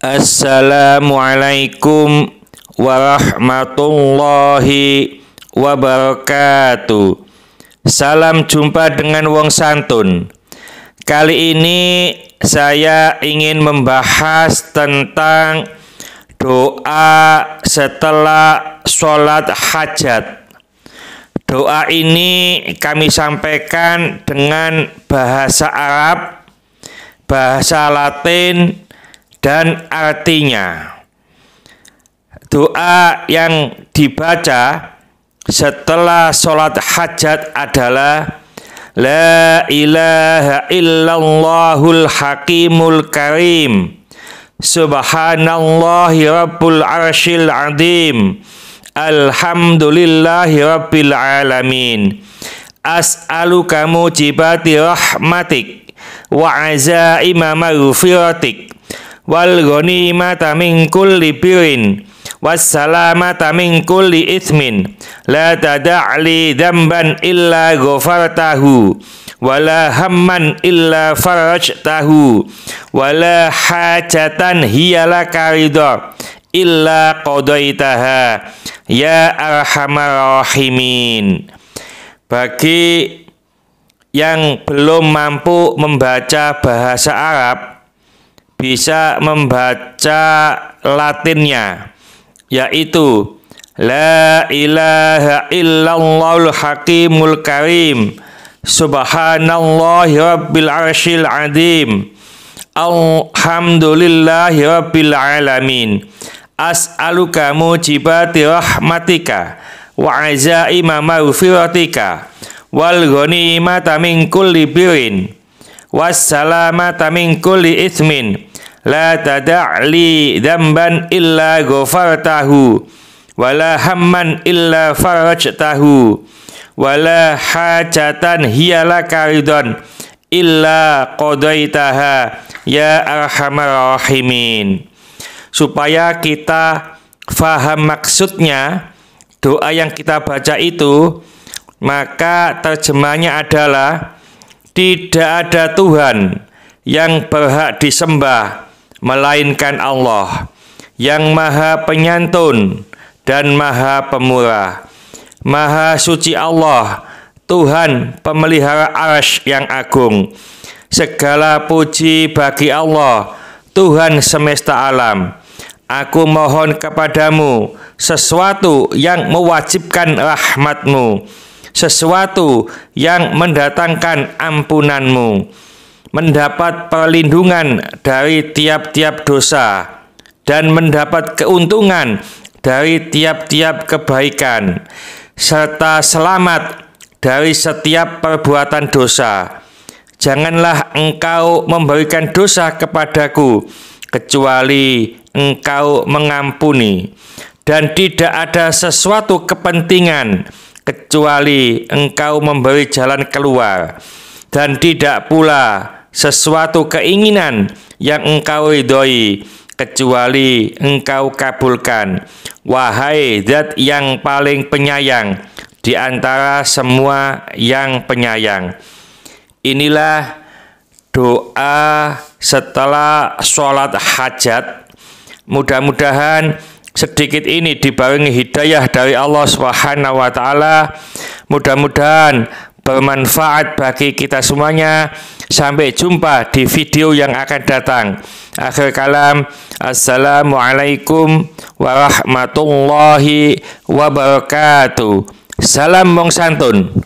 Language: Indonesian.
Assalamualaikum warahmatullahi wabarakatuh. Salam jumpa dengan Wong Santun. Kali ini saya ingin membahas tentang doa setelah sholat hajat. Doa ini kami sampaikan dengan bahasa Arab, bahasa Latin, dan artinya. Doa yang dibaca setelah sholat hajat adalah La ilaha illallahul hakimul karim Subhanallahi rabbul arshil adim Alhamdulillahi rabbil alamin As'aluka mujibati rahmatik Wa azaima maghfiratik wal ghanimata min lipirin birin wassalamata min li ismin la tada'li damban illa ghafartahu wala hamman illa farajtahu wala hajatan hiyala karidor illa qodaitaha ya arhamar rahimin bagi yang belum mampu membaca bahasa Arab bisa membaca Latinnya yaitu La ilaha illallahul hakimul karim Subhanallahi rabbil arshil adim Alhamdulillahi rabbil alamin As'aluka mujibati rahmatika Wa azaima maghfiratika Wal ghanimata min kulli birin Wassalamata min kulli ismin la tada'li dzamban illa ghafartahu wala hamman illa farajtahu wala hajatan hiyala karidon illa qadaitaha ya arhamar rahimin supaya kita faham maksudnya doa yang kita baca itu maka terjemahnya adalah tidak ada Tuhan yang berhak disembah melainkan Allah yang Maha Penyantun dan Maha Pemurah. Maha Suci Allah, Tuhan pemelihara arsy yang agung. Segala puji bagi Allah, Tuhan semesta alam. Aku mohon kepadamu sesuatu yang mewajibkan rahmatmu, sesuatu yang mendatangkan ampunanmu mendapat perlindungan dari tiap-tiap dosa dan mendapat keuntungan dari tiap-tiap kebaikan serta selamat dari setiap perbuatan dosa. Janganlah engkau memberikan dosa kepadaku kecuali engkau mengampuni dan tidak ada sesuatu kepentingan kecuali engkau memberi jalan keluar dan tidak pula sesuatu keinginan yang engkau ridhoi kecuali engkau kabulkan. Wahai zat yang paling penyayang di antara semua yang penyayang. Inilah doa setelah sholat hajat. Mudah-mudahan sedikit ini dibarengi hidayah dari Allah Subhanahu wa taala. Mudah-mudahan bermanfaat bagi kita semuanya. Sampai jumpa di video yang akan datang. Akhir kalam, Assalamualaikum warahmatullahi wabarakatuh. Salam mong santun.